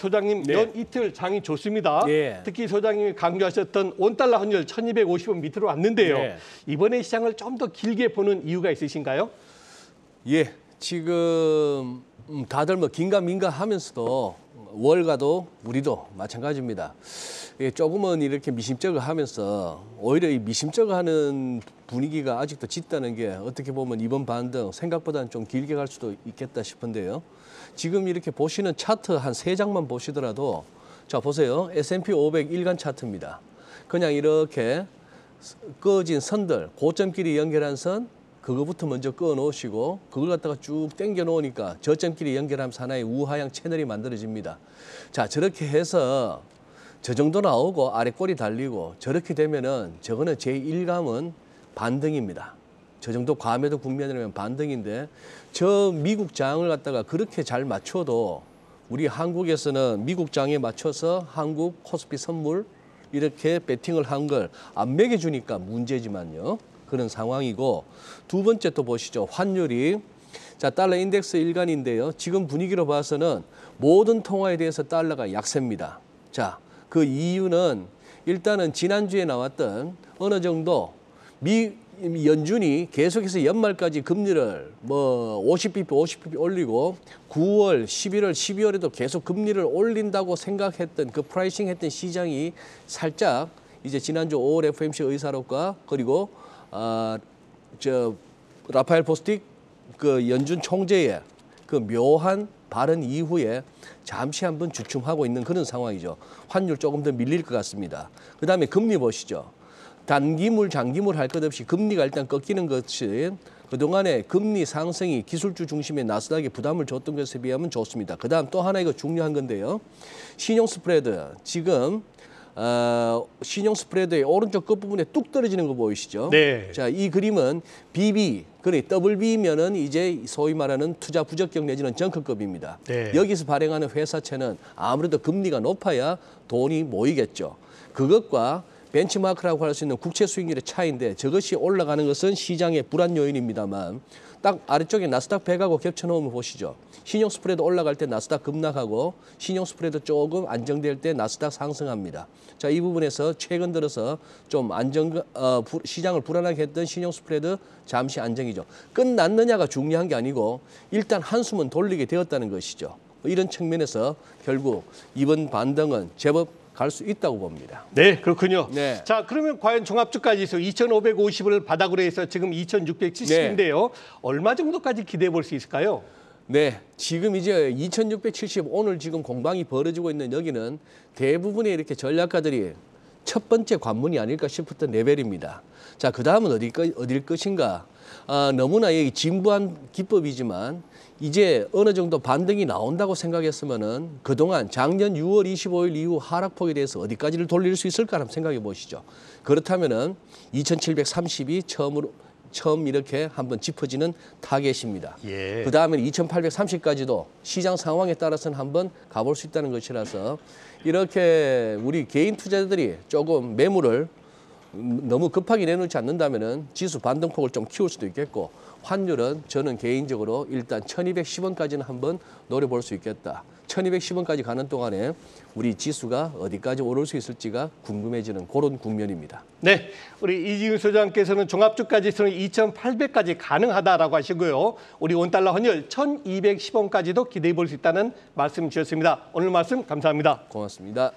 소장님 네. 연 이틀 장이 좋습니다. 네. 특히 소장님이 강조하셨던 원달러 환율 1250원 밑으로 왔는데요. 네. 이번에 시장을 좀 더 길게 보는 이유가 있으신가요? 예, 지금 음, 다들 뭐 긴가민가 하면서도 월가도 우리도 마찬가지입니다. 조금은 이렇게 미심쩍을 하면서 오히려 이 미심쩍어 하는 분위기가 아직도 짙다는 게 어떻게 보면 이번 반등 생각보다는 좀 길게 갈 수도 있겠다 싶은데요. 지금 이렇게 보시는 차트 한 세 장만 보시더라도 자 보세요. S&P 500 일간 차트입니다. 그냥 이렇게 꺼진 선들, 고점끼리 연결한 선, 그거부터 먼저 꺼놓으시고 그걸 갖다가 쭉 당겨 놓으니까 저점끼리 연결하면서 하나의 우하향 채널이 만들어집니다. 자 저렇게 해서 저 정도 나오고 아래 꼬리 달리고 저렇게 되면은 저거는 제 일감은 반등입니다. 저 정도 과에도 국면이라면 반등인데 저 미국 장을 갖다가 그렇게 잘 맞춰도 우리 한국에서는 미국 장에 맞춰서 한국 코스피 선물 이렇게 배팅을 한 걸 안 매겨주니까 문제지만요. 그런 상황이고 두 번째 또 보시죠. 환율이 자 달러 인덱스 일간인데요. 지금 분위기로 봐서는 모든 통화에 대해서 달러가 약세입니다. 자 그 이유는 일단은 지난주에 나왔던 어느 정도 미 연준이 계속해서 연말까지 금리를 뭐 50bp, 50bp 올리고 9월, 11월, 12월에도 계속 금리를 올린다고 생각했던 그 프라이싱 했던 시장이 살짝 이제 지난주 5월 FMC 의사록과 그리고 아, 저 라파엘 포스틱 그 연준 총재의 그 묘한 발언 이후에 잠시 한번 주춤하고 있는 그런 상황이죠. 환율 조금 더 밀릴 것 같습니다. 그다음에 금리 보시죠. 단기물, 장기물 할 것 없이 금리가 일단 꺾이는 것이 그동안에 금리 상승이 기술주 중심의 나스닥에 부담을 줬던 것에 비하면 좋습니다. 그다음 또 하나 이거 중요한 건데요. 신용 스프레드 지금 어, 신용 스프레드의 오른쪽 끝부분에 뚝 떨어지는 거 보이시죠? 네. 자, 이 그림은 BB, 그리 더블 B면은 이제 소위 말하는 투자 부적격 내지는 정크급입니다. 네. 여기서 발행하는 회사채는 아무래도 금리가 높아야 돈이 모이겠죠. 그것과 벤치마크라고 할 수 있는 국채 수익률의 차이인데 저것이 올라가는 것은 시장의 불안 요인입니다만 딱 아래쪽에 나스닥 100하고 겹쳐놓으면 보시죠. 신용 스프레드 올라갈 때 나스닥 급락하고 신용 스프레드 조금 안정될 때 나스닥 상승합니다. 자, 이 부분에서 최근 들어서 좀 안정, 어, 부, 시장을 불안하게 했던 신용 스프레드 잠시 안정이죠. 끝났느냐가 중요한 게 아니고 일단 한숨은 돌리게 되었다는 것이죠. 이런 측면에서 결국 이번 반등은 제법 갈수 있다고 봅니다. 네, 그렇군요. 네. 자, 그러면 과연 종합주까지 해서 2,550을 바닥으로 해서 지금 2,670인데요. 네. 얼마 정도까지 기대해 볼 수 있을까요? 네, 지금 이제 2,670 오늘 지금 공방이 벌어지고 있는 여기는 대부분의 이렇게 전략가들이 첫 번째 관문이 아닐까 싶었던 레벨입니다. 자, 그 다음은 어디, 어딜 것인가? 아, 너무나 이 진부한 기법이지만 이제 어느 정도 반등이 나온다고 생각했으면은 그동안 작년 6월 25일 이후 하락폭에 대해서 어디까지를 돌릴 수 있을까 한번 생각해 보시죠. 그렇다면은 2730이 처음으로 처음 이렇게 한번 짚어지는 타겟입니다. 예. 그 다음에 2830까지도 시장 상황에 따라서는 한번 가볼 수 있다는 것이라서 이렇게 우리 개인 투자자들이 조금 매물을 너무 급하게 내놓지 않는다면 지수 반등폭을 좀 키울 수도 있겠고 환율은 저는 개인적으로 일단 1210원까지는 한번 노려볼 수 있겠다. 1210원까지 가는 동안에 우리 지수가 어디까지 오를 수 있을지가 궁금해지는 그런 국면입니다. 네, 우리 이지윤 소장께서는 종합주까지서는 2,800까지 가능하다라고 하시고요. 우리 원달러 환율 1,210원까지도 기대해 볼 수 있다는 말씀 주셨습니다. 오늘 말씀 감사합니다. 고맙습니다.